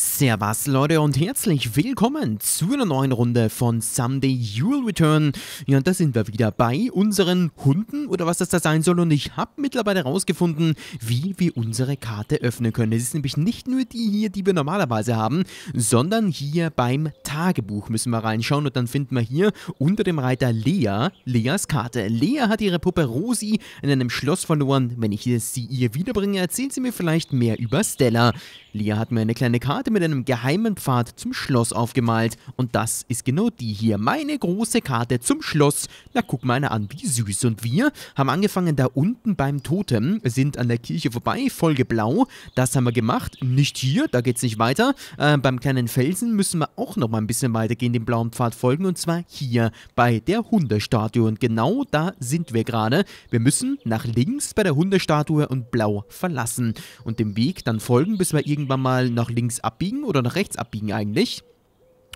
Servus Leute und herzlich willkommen zu einer neuen Runde von Someday You'll Return. Ja, da sind wir wieder bei unseren Hunden oder was das da sein soll und ich habe mittlerweile herausgefunden, wie wir unsere Karte öffnen können. Es ist nämlich nicht nur die hier, die wir normalerweise haben, sondern hier beim Tagebuch müssen wir reinschauen und dann finden wir hier unter dem Reiter Lea, Leas Karte. Lea hat ihre Puppe Rosi in einem Schloss verloren. Wenn ich sie ihr wiederbringe, erzählt sie mir vielleicht mehr über Stella. Lea hat mir eine kleine Karte Karte mit einem geheimen Pfad zum Schloss aufgemalt. Und das ist genau die hier, meine große Karte zum Schloss. Na, guck mal einer an, wie süß. Und wir haben angefangen da unten beim Totem, sind an der Kirche vorbei, Folge blau. Das haben wir gemacht. Nicht hier, da geht's nicht weiter. Äh, beim kleinen Felsen müssen wir auch noch mal ein bisschen weitergehen, dem blauen Pfad folgen. Und zwar hier bei der Hundestatue. Und genau da sind wir gerade. Wir müssen nach links bei der Hundestatue und blau verlassen. Und dem Weg dann folgen, bis wir irgendwann mal nach links ab abbiegen oder nach rechts abbiegen eigentlich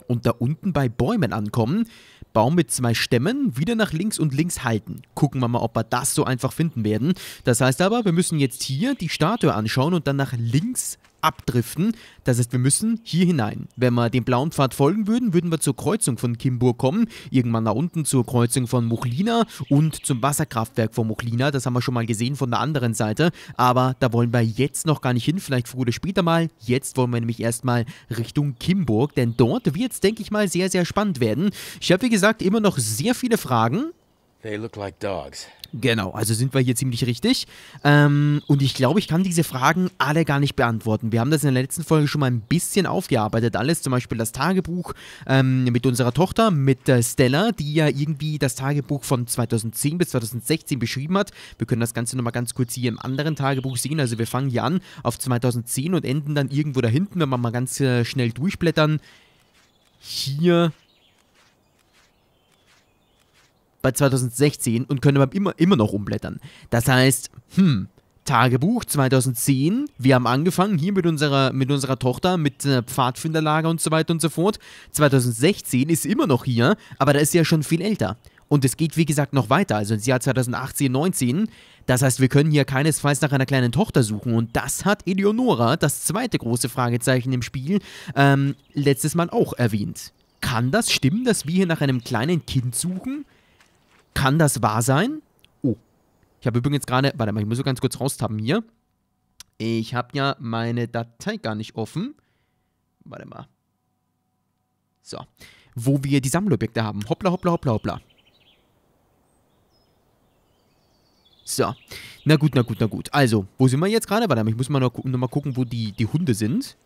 und da unten bei Bäumen ankommen. Baum mit zwei Stämmen, wieder nach links und links halten. Gucken wir mal, ob wir das so einfach finden werden. Das heißt aber, wir müssen jetzt hier die Statue anschauen und dann nach links abdriften. Das heißt, wir müssen hier hinein. Wenn wir dem blauen Pfad folgen würden, würden wir zur Kreuzung von Kimburg kommen, irgendwann nach unten zur Kreuzung von Muchlina und zum Wasserkraftwerk von Muchlina. Das haben wir schon mal gesehen von der anderen Seite, aber da wollen wir jetzt noch gar nicht hin, vielleicht früher oder später mal. Jetzt wollen wir nämlich erstmal Richtung Kimburg, denn dort wird es, denke ich mal, sehr, sehr spannend werden. Ich habe, wie gesagt, immer noch sehr viele Fragen They look like dogs. Genau, also sind wir hier ziemlich richtig. Ähm, und ich glaube, ich kann diese Fragen alle gar nicht beantworten. Wir haben das in der letzten Folge schon mal ein bisschen aufgearbeitet. Alles, zum Beispiel das Tagebuch ähm, mit unserer Tochter, mit äh, Stella, die ja irgendwie das Tagebuch von 2010 bis 2016 beschrieben hat. Wir können das Ganze nochmal ganz kurz hier im anderen Tagebuch sehen. Also wir fangen hier an auf 2010 und enden dann irgendwo da hinten, wenn wir mal ganz äh, schnell durchblättern. Hier bei 2016 und können aber immer, immer noch umblättern. Das heißt, hm, Tagebuch 2010. Wir haben angefangen hier mit unserer, mit unserer Tochter, mit äh, Pfadfinderlager und so weiter und so fort. 2016 ist immer noch hier, aber da ist sie ja schon viel älter. Und es geht, wie gesagt, noch weiter, also ins Jahr 2018, 19. Das heißt, wir können hier keinesfalls nach einer kleinen Tochter suchen. Und das hat Eleonora, das zweite große Fragezeichen im Spiel, ähm, letztes Mal auch erwähnt. Kann das stimmen, dass wir hier nach einem kleinen Kind suchen? Kann das wahr sein? Oh. Ich habe übrigens gerade, warte mal, ich muss so ganz kurz raustappen hier. Ich habe ja meine Datei gar nicht offen. Warte mal. So. Wo wir die Sammelobjekte haben. Hoppla, hoppla, hoppla, hoppla. So. Na gut, na gut, na gut. Also, wo sind wir jetzt gerade? Warte mal, ich muss mal nochmal gucken, wo die, die Hunde sind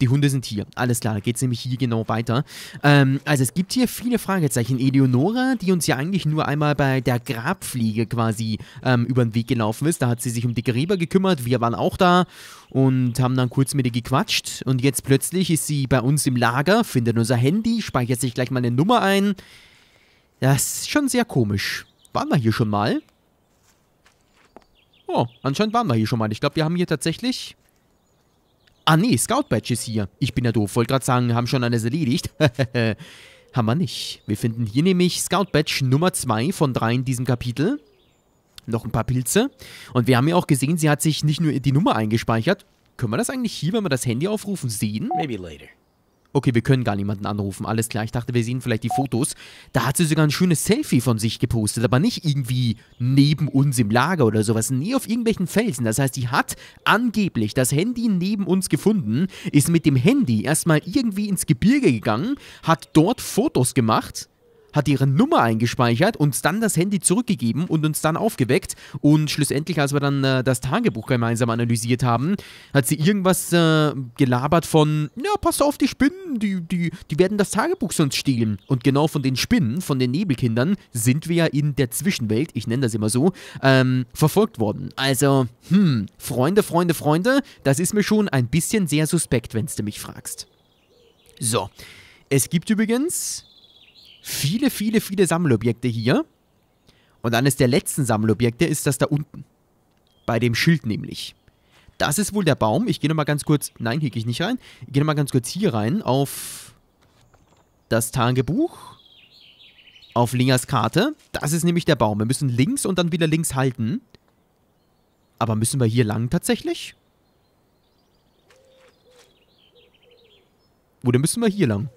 die Hunde sind hier. Alles klar, da geht es nämlich hier genau weiter. Ähm, also es gibt hier viele Fragezeichen. Eleonora, die uns ja eigentlich nur einmal bei der Grabfliege quasi ähm, über den Weg gelaufen ist, da hat sie sich um die Gräber gekümmert, wir waren auch da und haben dann kurz mit ihr gequatscht und jetzt plötzlich ist sie bei uns im Lager, findet unser Handy, speichert sich gleich mal eine Nummer ein. Das ist schon sehr komisch. Waren wir hier schon mal? Oh, anscheinend waren wir hier schon mal. Ich glaube, wir haben hier tatsächlich Ah nee, Scout Badge ist hier. Ich bin ja doof, wollte gerade sagen, haben schon alles erledigt. haben wir nicht. Wir finden hier nämlich Scout Badge Nummer 2 von 3 in diesem Kapitel. Noch ein paar Pilze. Und wir haben ja auch gesehen, sie hat sich nicht nur die Nummer eingespeichert. Können wir das eigentlich hier, wenn wir das Handy aufrufen, sehen? Maybe later. Okay, wir können gar niemanden anrufen. Alles klar, ich dachte, wir sehen vielleicht die Fotos. Da hat sie sogar ein schönes Selfie von sich gepostet, aber nicht irgendwie neben uns im Lager oder sowas. Nie auf irgendwelchen Felsen. Das heißt, die hat angeblich das Handy neben uns gefunden, ist mit dem Handy erstmal irgendwie ins Gebirge gegangen, hat dort Fotos gemacht hat ihre Nummer eingespeichert, uns dann das Handy zurückgegeben und uns dann aufgeweckt. Und schlussendlich, als wir dann äh, das Tagebuch gemeinsam analysiert haben, hat sie irgendwas äh, gelabert von, ja, pass auf die Spinnen, die, die, die werden das Tagebuch sonst stehlen. Und genau von den Spinnen, von den Nebelkindern, sind wir ja in der Zwischenwelt, ich nenne das immer so, ähm, verfolgt worden. Also, hm, Freunde, Freunde, Freunde, das ist mir schon ein bisschen sehr suspekt, wenn du mich fragst. So, es gibt übrigens viele, viele, viele Sammelobjekte hier. Und eines der letzten Sammelobjekte ist das da unten. Bei dem Schild nämlich. Das ist wohl der Baum. Ich gehe nochmal ganz kurz... Nein, hier gehe ich nicht rein. Ich gehe nochmal ganz kurz hier rein auf das Tagebuch. Auf Lingers Karte. Das ist nämlich der Baum. Wir müssen links und dann wieder links halten. Aber müssen wir hier lang tatsächlich? Oder müssen wir hier lang?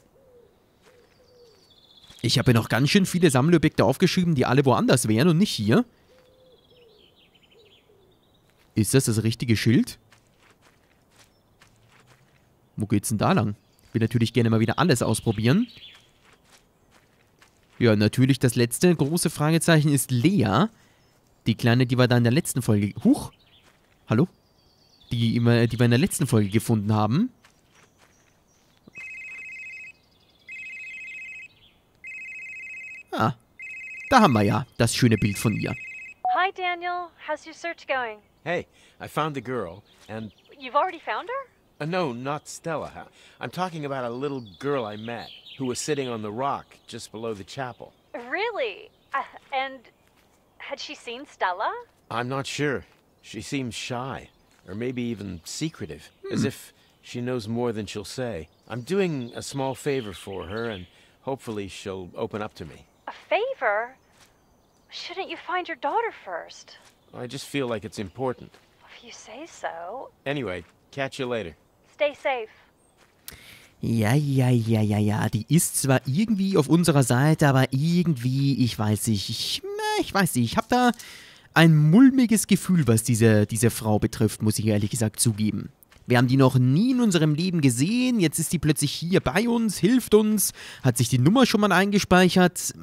Ich habe ja noch ganz schön viele Sammelobjekte aufgeschrieben, die alle woanders wären und nicht hier. Ist das das richtige Schild? Wo geht's denn da lang? Ich will natürlich gerne mal wieder alles ausprobieren. Ja, natürlich das letzte große Fragezeichen ist Lea. Die Kleine, die wir da in der letzten Folge... Huch! Hallo? Die, die wir in der letzten Folge gefunden haben. Ah, da haben wir ja das schöne Bild von ihr. Hi Daniel, how's your search going? Hey, I found the girl and You've already found her? Uh, no, not Stella. I'm talking about a little girl I met who was sitting on the rock just below the chapel. Really? Uh, and had she seen Stella? I'm not sure. She seems shy, or maybe even secretive, hmm. as if she knows more than she'll say. I'm doing a small favor for her, and hopefully she'll open up to me. A favor? Shouldn't you find your daughter first? I just feel like it's important. If you say so. Anyway, catch you later. Stay safe. Ja, ja, ja, ja, ja. Die ist zwar irgendwie auf unserer Seite, aber irgendwie, ich weiß nicht, ich, äh, ich weiß nicht, ich habe da ein mulmiges Gefühl, was diese, diese Frau betrifft, muss ich ehrlich gesagt zugeben. Wir haben die noch nie in unserem Leben gesehen. Jetzt ist die plötzlich hier bei uns, hilft uns, hat sich die Nummer schon mal eingespeichert.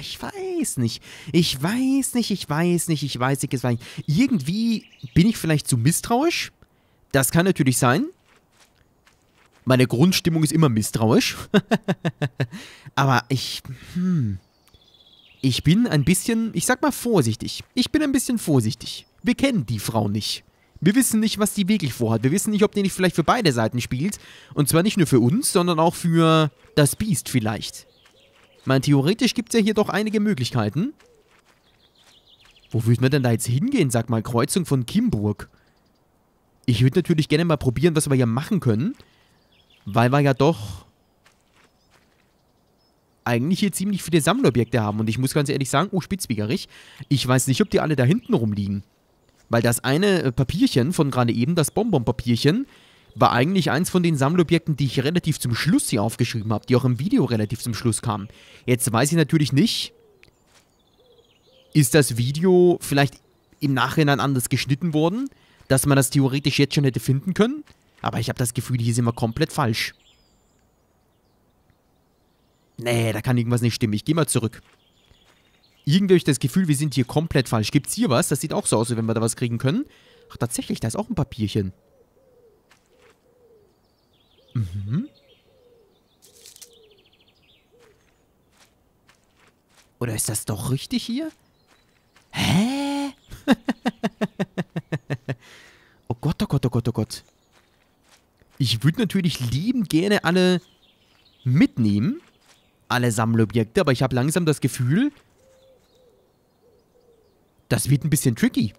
Ich weiß nicht. Ich weiß nicht, ich weiß nicht, ich weiß nicht. Ich weiß nicht. Irgendwie bin ich vielleicht zu misstrauisch. Das kann natürlich sein. Meine Grundstimmung ist immer misstrauisch. Aber ich... Hm. Ich bin ein bisschen, ich sag mal vorsichtig. Ich bin ein bisschen vorsichtig. Wir kennen die Frau nicht. Wir wissen nicht, was die wirklich vorhat. Wir wissen nicht, ob die nicht vielleicht für beide Seiten spielt. Und zwar nicht nur für uns, sondern auch für das Biest vielleicht. Mein theoretisch gibt es ja hier doch einige Möglichkeiten. Wo würden wir denn da jetzt hingehen? Sag mal, Kreuzung von Kimburg. Ich würde natürlich gerne mal probieren, was wir hier machen können. Weil wir ja doch eigentlich hier ziemlich viele Sammelobjekte haben. Und ich muss ganz ehrlich sagen, oh, spitzbiegerig. Ich weiß nicht, ob die alle da hinten rumliegen. Weil das eine äh, Papierchen von gerade eben, das Bonbon-Papierchen, war eigentlich eins von den Sammelobjekten, die ich relativ zum Schluss hier aufgeschrieben habe, die auch im Video relativ zum Schluss kamen. Jetzt weiß ich natürlich nicht, ist das Video vielleicht im Nachhinein anders geschnitten worden, dass man das theoretisch jetzt schon hätte finden können, aber ich habe das Gefühl, hier sind wir komplett falsch. Nee, da kann irgendwas nicht stimmen. Ich gehe mal zurück irgendwie habe ich das Gefühl, wir sind hier komplett falsch. Gibt es hier was? Das sieht auch so aus, als wenn wir da was kriegen können. Ach, tatsächlich, da ist auch ein Papierchen. Mhm. Oder ist das doch richtig hier? Hä? oh Gott, oh Gott, oh Gott, oh Gott. Ich würde natürlich liebend gerne alle mitnehmen. Alle Sammelobjekte. Aber ich habe langsam das Gefühl, das wird ein bisschen tricky.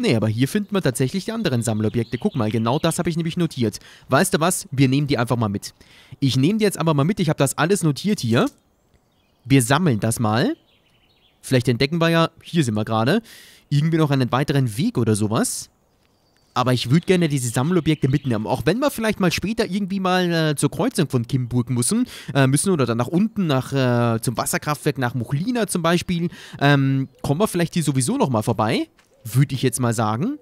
Nee, aber hier finden wir tatsächlich die anderen Sammelobjekte. Guck mal, genau das habe ich nämlich notiert. Weißt du was? Wir nehmen die einfach mal mit. Ich nehme die jetzt einfach mal mit. Ich habe das alles notiert hier. Wir sammeln das mal. Vielleicht entdecken wir ja, hier sind wir gerade, irgendwie noch einen weiteren Weg oder sowas. Aber ich würde gerne diese Sammelobjekte mitnehmen. Auch wenn wir vielleicht mal später irgendwie mal äh, zur Kreuzung von Kimburg müssen, äh, müssen oder dann nach unten, nach, äh, zum Wasserkraftwerk, nach Muchlina zum Beispiel, ähm, kommen wir vielleicht hier sowieso nochmal vorbei. Würde ich jetzt mal sagen.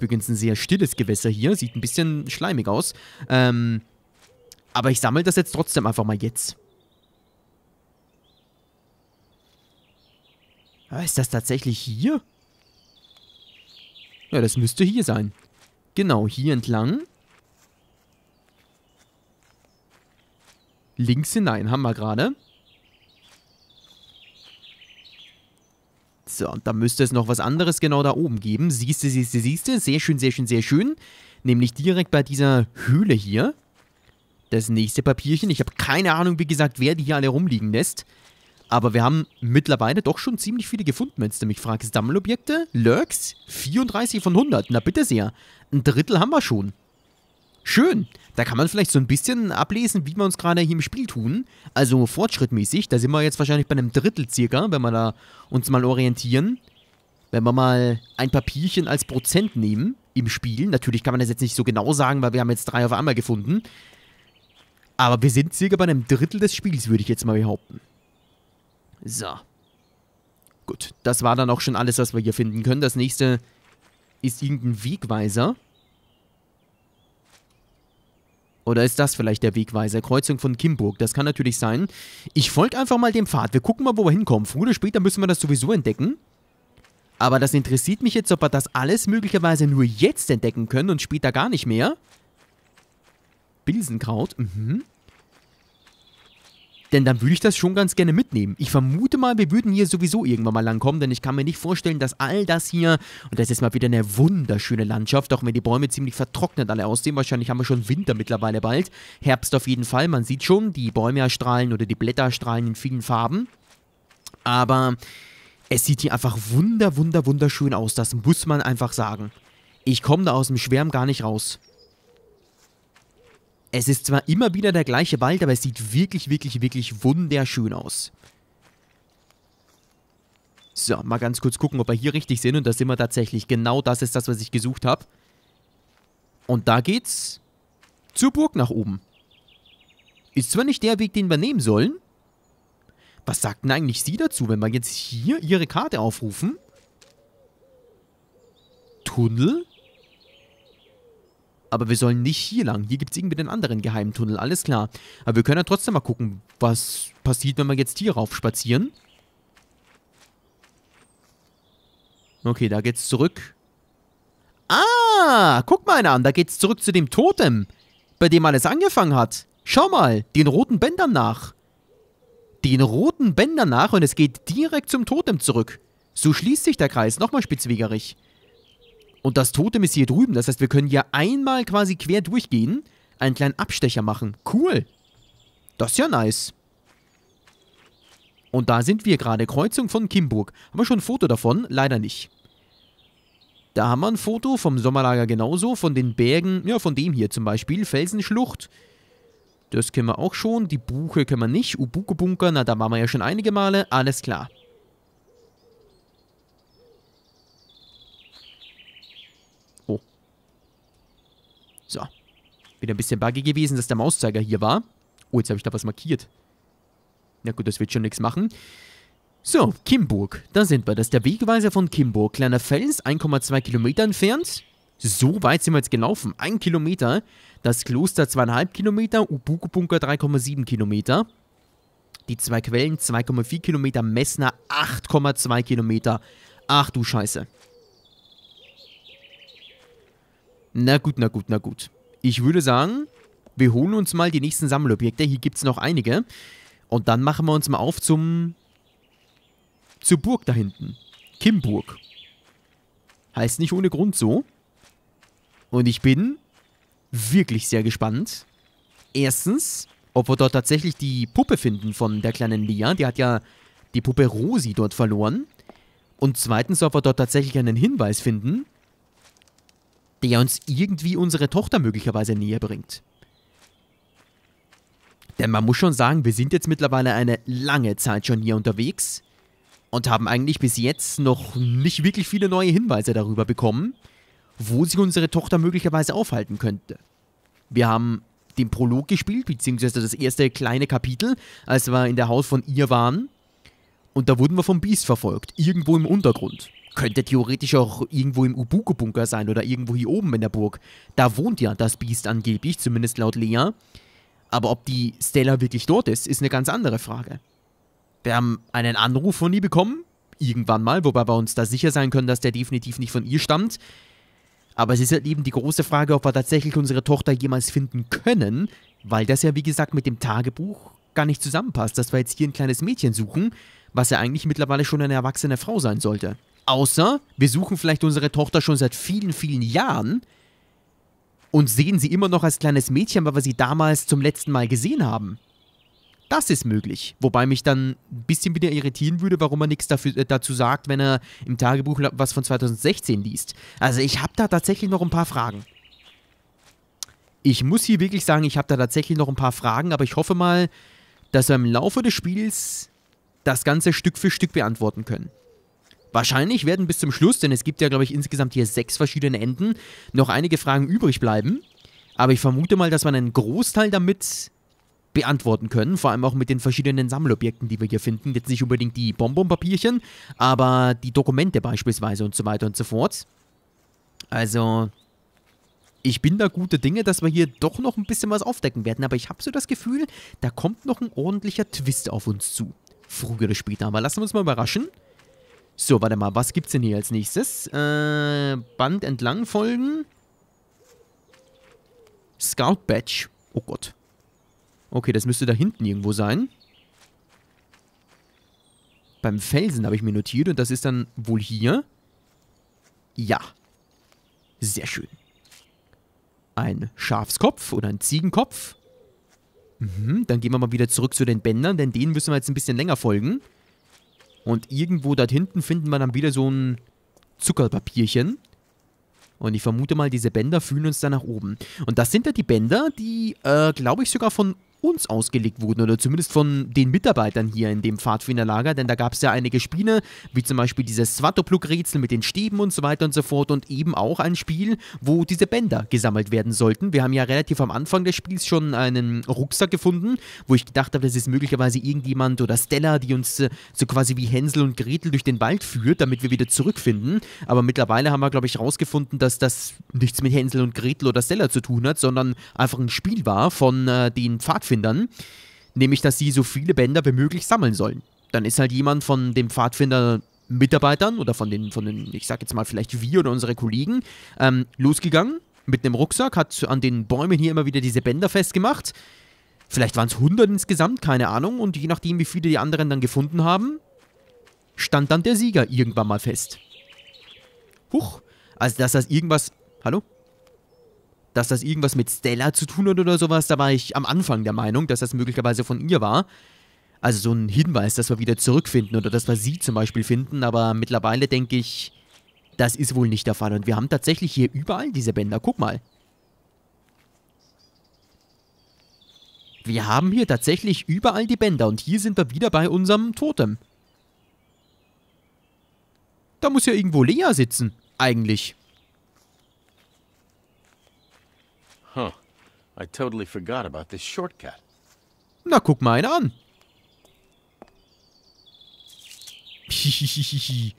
Übrigens ein sehr stilles Gewässer hier. Sieht ein bisschen schleimig aus. Ähm, aber ich sammle das jetzt trotzdem einfach mal jetzt. Ah, ist das tatsächlich hier? Ja, das müsste hier sein. Genau, hier entlang. Links hinein, haben wir gerade. So, und da müsste es noch was anderes genau da oben geben. Siehste, siehste, siehste. Sehr schön, sehr schön, sehr schön. Nämlich direkt bei dieser Höhle hier. Das nächste Papierchen. Ich habe keine Ahnung, wie gesagt, wer die hier alle rumliegen lässt. Aber wir haben mittlerweile doch schon ziemlich viele gefunden, wenn du mich fragst. Sammelobjekte, Lurks, 34 von 100. Na bitte sehr. Ein Drittel haben wir schon. Schön. Da kann man vielleicht so ein bisschen ablesen, wie wir uns gerade hier im Spiel tun. Also fortschrittmäßig. Da sind wir jetzt wahrscheinlich bei einem Drittel circa, wenn wir da uns mal orientieren. Wenn wir mal ein Papierchen als Prozent nehmen im Spiel. Natürlich kann man das jetzt nicht so genau sagen, weil wir haben jetzt drei auf einmal gefunden. Aber wir sind circa bei einem Drittel des Spiels, würde ich jetzt mal behaupten. So. Gut, das war dann auch schon alles, was wir hier finden können. Das nächste ist irgendein Wegweiser. Oder ist das vielleicht der Wegweiser? Kreuzung von Kimburg. Das kann natürlich sein. Ich folge einfach mal dem Pfad. Wir gucken mal, wo wir hinkommen. Früher oder später müssen wir das sowieso entdecken. Aber das interessiert mich jetzt, ob wir das alles möglicherweise nur jetzt entdecken können und später gar nicht mehr. Bilsenkraut. Mhm. Denn dann würde ich das schon ganz gerne mitnehmen. Ich vermute mal, wir würden hier sowieso irgendwann mal langkommen, denn ich kann mir nicht vorstellen, dass all das hier, und das ist jetzt mal wieder eine wunderschöne Landschaft, auch wenn die Bäume ziemlich vertrocknet alle aussehen, wahrscheinlich haben wir schon Winter mittlerweile bald, Herbst auf jeden Fall, man sieht schon, die Bäume erstrahlen oder die Blätter strahlen in vielen Farben. Aber es sieht hier einfach wunder, wunder, wunderschön aus, das muss man einfach sagen. Ich komme da aus dem Schwärm gar nicht raus. Es ist zwar immer wieder der gleiche Wald, aber es sieht wirklich, wirklich, wirklich wunderschön aus. So, mal ganz kurz gucken, ob wir hier richtig sind. Und da sind wir tatsächlich. Genau das ist das, was ich gesucht habe. Und da geht's zur Burg nach oben. Ist zwar nicht der Weg, den wir nehmen sollen. Was sagten eigentlich Sie dazu, wenn wir jetzt hier Ihre Karte aufrufen? Tunnel? aber wir sollen nicht hier lang. Hier gibt es irgendwie den anderen geheimen Tunnel, alles klar. Aber wir können ja trotzdem mal gucken, was passiert, wenn wir jetzt hier rauf spazieren. Okay, da geht's zurück. Ah, guck mal einer an, da geht's zurück zu dem Totem, bei dem alles angefangen hat. Schau mal, den roten Bändern nach. Den roten Bändern nach und es geht direkt zum Totem zurück. So schließt sich der Kreis. Nochmal spitzwegerig. Und das Totem ist hier drüben. Das heißt, wir können hier einmal quasi quer durchgehen, einen kleinen Abstecher machen. Cool. Das ist ja nice. Und da sind wir gerade. Kreuzung von Kimburg. Haben wir schon ein Foto davon? Leider nicht. Da haben wir ein Foto vom Sommerlager genauso. Von den Bergen. Ja, von dem hier zum Beispiel. Felsenschlucht. Das können wir auch schon. Die Buche können wir nicht. Ubuke-Bunker. Na, da waren wir ja schon einige Male. Alles klar. Wieder ein bisschen buggy gewesen, dass der Mauszeiger hier war. Oh, jetzt habe ich da was markiert. Na gut, das wird schon nichts machen. So, Kimburg. Da sind wir. Das ist der Wegweiser von Kimburg. Kleiner Fels, 1,2 Kilometer entfernt. So weit sind wir jetzt gelaufen. Ein Kilometer. Das Kloster 2,5 Kilometer. Ubuku-Bunker 3,7 Kilometer. Die zwei Quellen 2,4 Kilometer. Messner 8,2 Kilometer. Ach du Scheiße. Na gut, na gut, na gut. Ich würde sagen, wir holen uns mal die nächsten Sammelobjekte. Hier gibt es noch einige. Und dann machen wir uns mal auf zum... Zur Burg da hinten. Kimburg. Heißt nicht ohne Grund so. Und ich bin wirklich sehr gespannt. Erstens, ob wir dort tatsächlich die Puppe finden von der kleinen Lia. Die hat ja die Puppe Rosi dort verloren. Und zweitens, ob wir dort tatsächlich einen Hinweis finden, der uns irgendwie unsere Tochter möglicherweise näher bringt. Denn man muss schon sagen, wir sind jetzt mittlerweile eine lange Zeit schon hier unterwegs und haben eigentlich bis jetzt noch nicht wirklich viele neue Hinweise darüber bekommen, wo sich unsere Tochter möglicherweise aufhalten könnte. Wir haben den Prolog gespielt, beziehungsweise das erste kleine Kapitel, als wir in der Haus von ihr waren. Und da wurden wir vom Biest verfolgt, irgendwo im Untergrund. Könnte theoretisch auch irgendwo im ubuko bunker sein oder irgendwo hier oben in der Burg. Da wohnt ja das Biest angeblich, zumindest laut Lea. Aber ob die Stella wirklich dort ist, ist eine ganz andere Frage. Wir haben einen Anruf von ihr bekommen, irgendwann mal, wobei wir uns da sicher sein können, dass der definitiv nicht von ihr stammt. Aber es ist halt eben die große Frage, ob wir tatsächlich unsere Tochter jemals finden können, weil das ja, wie gesagt, mit dem Tagebuch gar nicht zusammenpasst, dass wir jetzt hier ein kleines Mädchen suchen, was ja eigentlich mittlerweile schon eine erwachsene Frau sein sollte. Außer wir suchen vielleicht unsere Tochter schon seit vielen, vielen Jahren und sehen sie immer noch als kleines Mädchen, weil wir sie damals zum letzten Mal gesehen haben. Das ist möglich. Wobei mich dann ein bisschen wieder irritieren würde, warum er nichts dafür, äh, dazu sagt, wenn er im Tagebuch was von 2016 liest. Also ich habe da tatsächlich noch ein paar Fragen. Ich muss hier wirklich sagen, ich habe da tatsächlich noch ein paar Fragen, aber ich hoffe mal, dass wir im Laufe des Spiels das Ganze Stück für Stück beantworten können. Wahrscheinlich werden bis zum Schluss, denn es gibt ja, glaube ich, insgesamt hier sechs verschiedene Enden, noch einige Fragen übrig bleiben. Aber ich vermute mal, dass man einen Großteil damit beantworten können, vor allem auch mit den verschiedenen Sammelobjekten, die wir hier finden. Jetzt nicht unbedingt die Bonbonpapierchen, aber die Dokumente beispielsweise und so weiter und so fort. Also, ich bin da gute Dinge, dass wir hier doch noch ein bisschen was aufdecken werden, aber ich habe so das Gefühl, da kommt noch ein ordentlicher Twist auf uns zu. Früher oder später, aber lassen wir uns mal überraschen. So, warte mal, was gibt's denn hier als nächstes? Äh, Band entlang folgen. Scout Badge. Oh Gott. Okay, das müsste da hinten irgendwo sein. Beim Felsen habe ich mir notiert und das ist dann wohl hier. Ja. Sehr schön. Ein Schafskopf oder ein Ziegenkopf. Mhm, dann gehen wir mal wieder zurück zu den Bändern, denn denen müssen wir jetzt ein bisschen länger folgen. Und irgendwo dort hinten finden wir dann wieder so ein Zuckerpapierchen. Und ich vermute mal, diese Bänder fühlen uns da nach oben. Und das sind ja die Bänder, die, äh, glaube ich, sogar von uns ausgelegt wurden oder zumindest von den Mitarbeitern hier in dem Pfadfinderlager, denn da gab es ja einige Spiele, wie zum Beispiel dieses Swatoplug-Rätsel mit den Stäben und so weiter und so fort und eben auch ein Spiel, wo diese Bänder gesammelt werden sollten. Wir haben ja relativ am Anfang des Spiels schon einen Rucksack gefunden, wo ich gedacht habe, das ist möglicherweise irgendjemand oder Stella, die uns äh, so quasi wie Hänsel und Gretel durch den Wald führt, damit wir wieder zurückfinden. Aber mittlerweile haben wir, glaube ich, rausgefunden, dass das nichts mit Hänsel und Gretel oder Stella zu tun hat, sondern einfach ein Spiel war von äh, den Pfadfindern Pfadfindern, nämlich dass sie so viele Bänder wie möglich sammeln sollen. Dann ist halt jemand von dem Pfadfinder Mitarbeitern oder von den, von den, ich sag jetzt mal vielleicht wir oder unsere Kollegen, ähm, losgegangen mit einem Rucksack, hat an den Bäumen hier immer wieder diese Bänder festgemacht. Vielleicht waren es 100 insgesamt, keine Ahnung. Und je nachdem, wie viele die anderen dann gefunden haben, stand dann der Sieger irgendwann mal fest. Huch, also dass das irgendwas... Hallo? dass das irgendwas mit Stella zu tun hat oder sowas. Da war ich am Anfang der Meinung, dass das möglicherweise von ihr war. Also so ein Hinweis, dass wir wieder zurückfinden oder dass wir sie zum Beispiel finden. Aber mittlerweile denke ich, das ist wohl nicht der Fall. Und wir haben tatsächlich hier überall diese Bänder. Guck mal. Wir haben hier tatsächlich überall die Bänder. Und hier sind wir wieder bei unserem Totem. Da muss ja irgendwo Lea sitzen, eigentlich. Huh. I totally forgot about this shortcut. Na, guck mal einen an.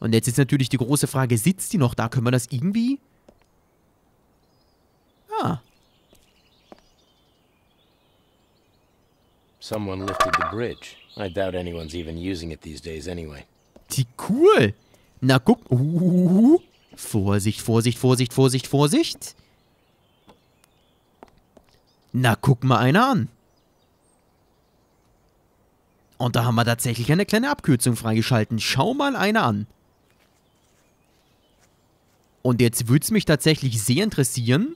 Und jetzt ist natürlich die große Frage, sitzt die noch da? Können wir das irgendwie... Ah. Someone lifted the bridge. I doubt anyone's even using it these days anyway. Die cool. Na guck. Uh. uh, uh, uh. Vorsicht, Vorsicht, Vorsicht, Vorsicht, Vorsicht. Na, guck mal einer an. Und da haben wir tatsächlich eine kleine Abkürzung freigeschalten. Schau mal einer an. Und jetzt würde es mich tatsächlich sehr interessieren.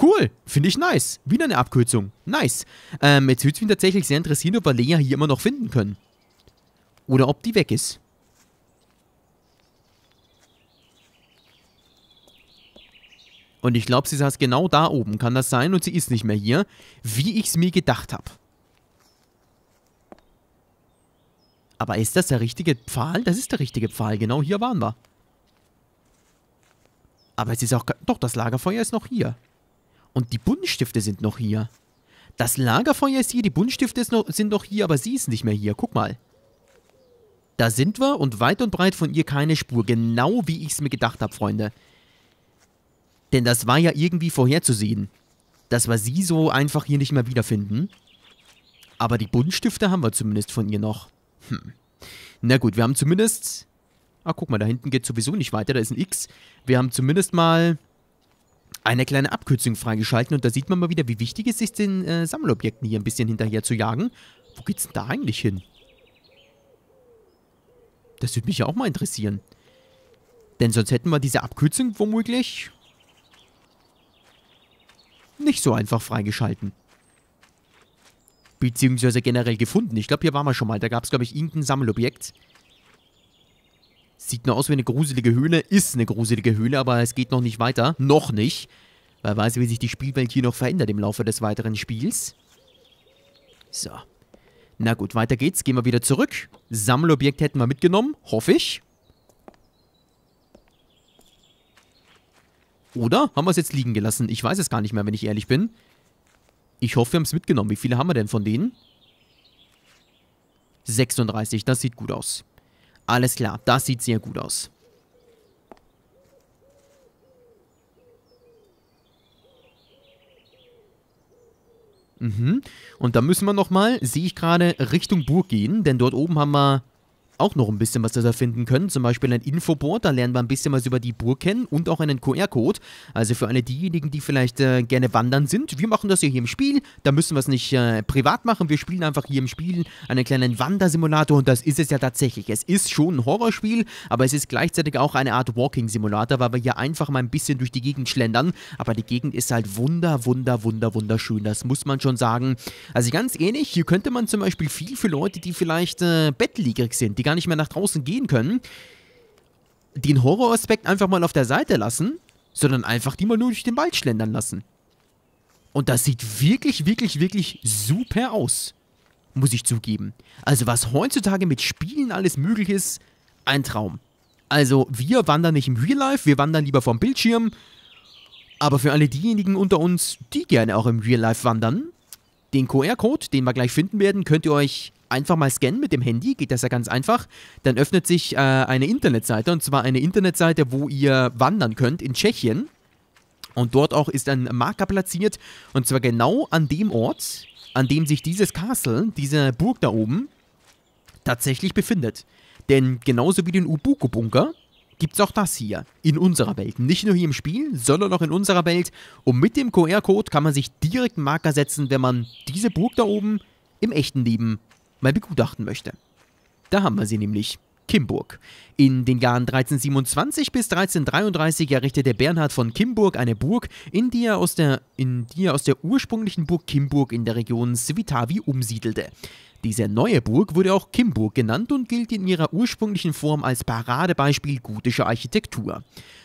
Cool, finde ich nice. Wieder eine Abkürzung. Nice. Ähm, jetzt würde es mich tatsächlich sehr interessieren, ob wir Lea hier immer noch finden können. Oder ob die weg ist. Und ich glaube, sie saß genau da oben, kann das sein? Und sie ist nicht mehr hier, wie ich es mir gedacht habe. Aber ist das der richtige Pfahl? Das ist der richtige Pfahl, genau hier waren wir. Aber es ist auch... Doch, das Lagerfeuer ist noch hier. Und die Buntstifte sind noch hier. Das Lagerfeuer ist hier, die Buntstifte noch, sind noch hier, aber sie ist nicht mehr hier. Guck mal. Da sind wir und weit und breit von ihr keine Spur. Genau wie ich es mir gedacht habe, Freunde. Denn das war ja irgendwie vorherzusehen, dass wir sie so einfach hier nicht mehr wiederfinden. Aber die Buntstifte haben wir zumindest von ihr noch. Hm. Na gut, wir haben zumindest... Ah, guck mal, da hinten geht sowieso nicht weiter, da ist ein X. Wir haben zumindest mal eine kleine Abkürzung freigeschalten und da sieht man mal wieder, wie wichtig es ist, den äh, Sammelobjekten hier ein bisschen hinterher zu jagen. Wo geht's denn da eigentlich hin? Das würde mich ja auch mal interessieren. Denn sonst hätten wir diese Abkürzung womöglich nicht so einfach freigeschalten. Beziehungsweise generell gefunden. Ich glaube, hier waren wir schon mal. Da gab es, glaube ich, irgendein Sammelobjekt. Sieht nur aus wie eine gruselige Höhle. Ist eine gruselige Höhle, aber es geht noch nicht weiter. Noch nicht. Weil weiß, wie sich die Spielwelt hier noch verändert im Laufe des weiteren Spiels. So. Na gut, weiter geht's. Gehen wir wieder zurück. Sammelobjekt hätten wir mitgenommen, hoffe ich. Oder? Haben wir es jetzt liegen gelassen? Ich weiß es gar nicht mehr, wenn ich ehrlich bin. Ich hoffe, wir haben es mitgenommen. Wie viele haben wir denn von denen? 36, das sieht gut aus. Alles klar, das sieht sehr gut aus. Mhm. Und da müssen wir nochmal, sehe ich gerade, Richtung Burg gehen, denn dort oben haben wir auch noch ein bisschen was da erfinden können. Zum Beispiel ein Infoboard, da lernen wir ein bisschen was über die Burg kennen und auch einen QR-Code. Also für alle diejenigen, die vielleicht äh, gerne wandern sind, wir machen das ja hier im Spiel. Da müssen wir es nicht äh, privat machen. Wir spielen einfach hier im Spiel einen kleinen Wandersimulator und das ist es ja tatsächlich. Es ist schon ein Horrorspiel, aber es ist gleichzeitig auch eine Art Walking-Simulator, weil wir hier einfach mal ein bisschen durch die Gegend schlendern. Aber die Gegend ist halt wunder, wunder, wunder, wunderschön. Das muss man schon sagen. Also ganz ähnlich, hier könnte man zum Beispiel viel für Leute, die vielleicht äh, bettlägerig sind, die gar nicht mehr nach draußen gehen können, den Horroraspekt einfach mal auf der Seite lassen, sondern einfach die mal nur durch den Wald schlendern lassen. Und das sieht wirklich, wirklich, wirklich super aus. Muss ich zugeben. Also was heutzutage mit Spielen alles möglich ist, ein Traum. Also wir wandern nicht im Real Life, wir wandern lieber vom Bildschirm. Aber für alle diejenigen unter uns, die gerne auch im Real Life wandern, den QR-Code, den wir gleich finden werden, könnt ihr euch einfach mal scannen mit dem Handy, geht das ja ganz einfach. Dann öffnet sich äh, eine Internetseite und zwar eine Internetseite, wo ihr wandern könnt in Tschechien. Und dort auch ist ein Marker platziert und zwar genau an dem Ort, an dem sich dieses Castle, diese Burg da oben, tatsächlich befindet. Denn genauso wie den ubuko bunker gibt es auch das hier in unserer Welt. Nicht nur hier im Spiel, sondern auch in unserer Welt. Und mit dem QR-Code kann man sich direkt einen Marker setzen, wenn man diese Burg da oben im echten Leben mal begutachten möchte. Da haben wir sie nämlich. Kimburg. In den Jahren 1327 bis 1333 errichtete Bernhard von Kimburg eine Burg, in die er aus der, in die er aus der ursprünglichen Burg Kimburg in der Region Svitavi umsiedelte. Diese neue Burg wurde auch Kimburg genannt und gilt in ihrer ursprünglichen Form als Paradebeispiel gotischer Architektur.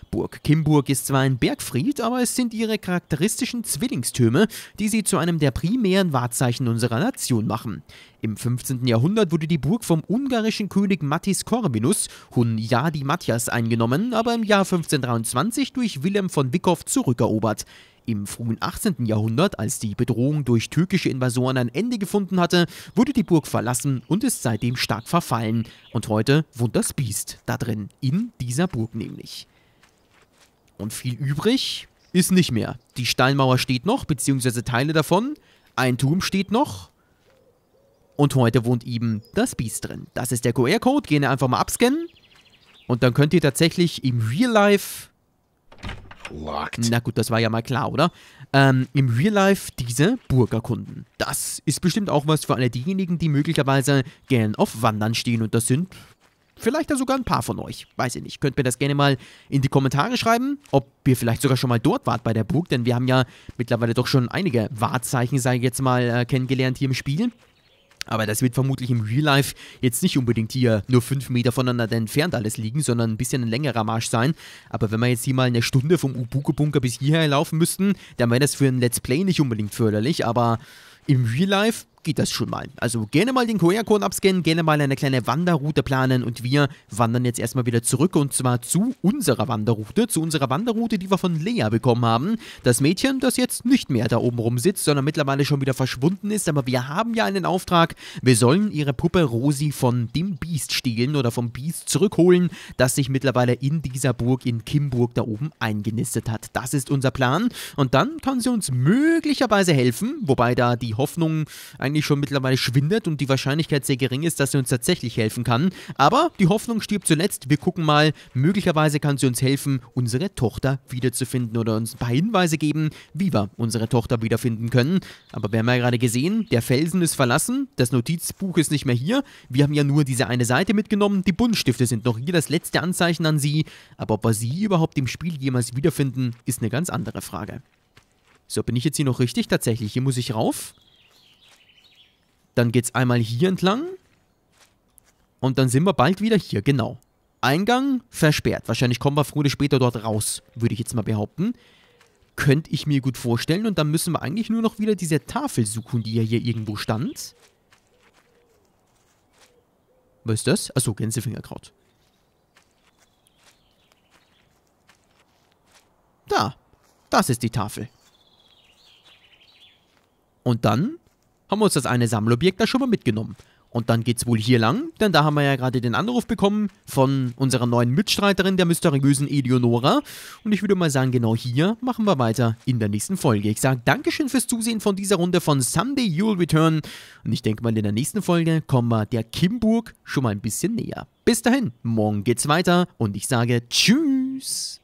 Kimburg. Kimburg ist zwar ein Bergfried, aber es sind ihre charakteristischen Zwillingstürme, die sie zu einem der primären Wahrzeichen unserer Nation machen. Im 15. Jahrhundert wurde die Burg vom ungarischen König Mattis Corvinus, Hunyadi Matthias, eingenommen, aber im Jahr 1523 durch Wilhelm von Wickow zurückerobert. Im frühen 18. Jahrhundert, als die Bedrohung durch türkische Invasoren ein Ende gefunden hatte, wurde die Burg verlassen und ist seitdem stark verfallen. Und heute wohnt das Biest da drin, in dieser Burg nämlich. Und viel übrig ist nicht mehr. Die Steinmauer steht noch, beziehungsweise Teile davon. Ein Turm steht noch. Und heute wohnt eben das Biest drin. Das ist der QR-Code. Gehen wir einfach mal abscannen. Und dann könnt ihr tatsächlich im Real Life... Locked. Na gut, das war ja mal klar, oder? Ähm, Im Real Life diese Burg erkunden. Das ist bestimmt auch was für alle diejenigen, die möglicherweise gern auf Wandern stehen. Und das sind Vielleicht da sogar ein paar von euch. Weiß ich nicht. Könnt mir das gerne mal in die Kommentare schreiben, ob ihr vielleicht sogar schon mal dort wart bei der Burg, denn wir haben ja mittlerweile doch schon einige Wahrzeichen, sage ich jetzt mal, äh, kennengelernt hier im Spiel. Aber das wird vermutlich im Real Life jetzt nicht unbedingt hier nur 5 Meter voneinander entfernt alles liegen, sondern ein bisschen ein längerer Marsch sein. Aber wenn wir jetzt hier mal eine Stunde vom Ubuke-Bunker bis hierher laufen müssten, dann wäre das für ein Let's Play nicht unbedingt förderlich. Aber im Real Life geht das schon mal. Also gerne mal den QR-Code abscannen, gerne mal eine kleine Wanderroute planen und wir wandern jetzt erstmal wieder zurück und zwar zu unserer Wanderroute, zu unserer Wanderroute, die wir von Lea bekommen haben. Das Mädchen, das jetzt nicht mehr da oben rum sitzt, sondern mittlerweile schon wieder verschwunden ist, aber wir haben ja einen Auftrag. Wir sollen ihre Puppe Rosi von dem Biest stehlen oder vom Biest zurückholen, das sich mittlerweile in dieser Burg, in Kimburg da oben eingenistet hat. Das ist unser Plan und dann kann sie uns möglicherweise helfen, wobei da die Hoffnung ein eigentlich schon mittlerweile schwindet und die Wahrscheinlichkeit sehr gering ist, dass sie uns tatsächlich helfen kann. Aber die Hoffnung stirbt zuletzt. Wir gucken mal, möglicherweise kann sie uns helfen, unsere Tochter wiederzufinden oder uns ein paar Hinweise geben, wie wir unsere Tochter wiederfinden können. Aber wir haben ja gerade gesehen, der Felsen ist verlassen, das Notizbuch ist nicht mehr hier. Wir haben ja nur diese eine Seite mitgenommen, die Buntstifte sind noch hier, das letzte Anzeichen an sie. Aber ob wir sie überhaupt im Spiel jemals wiederfinden, ist eine ganz andere Frage. So, bin ich jetzt hier noch richtig? Tatsächlich, hier muss ich rauf. Dann geht es einmal hier entlang. Und dann sind wir bald wieder hier, genau. Eingang versperrt. Wahrscheinlich kommen wir früher oder später dort raus, würde ich jetzt mal behaupten. Könnte ich mir gut vorstellen. Und dann müssen wir eigentlich nur noch wieder diese Tafel suchen, die ja hier irgendwo stand. Was ist das? Achso, Gänsefingerkraut. Da. Das ist die Tafel. Und dann haben wir uns das eine Sammelobjekt da schon mal mitgenommen. Und dann geht's wohl hier lang, denn da haben wir ja gerade den Anruf bekommen von unserer neuen Mitstreiterin, der mysteriösen Eleonora. Und ich würde mal sagen, genau hier machen wir weiter in der nächsten Folge. Ich sage Dankeschön fürs Zusehen von dieser Runde von Someday You'll Return. Und ich denke mal, in der nächsten Folge kommen wir der Kimburg schon mal ein bisschen näher. Bis dahin, morgen geht's weiter und ich sage Tschüss.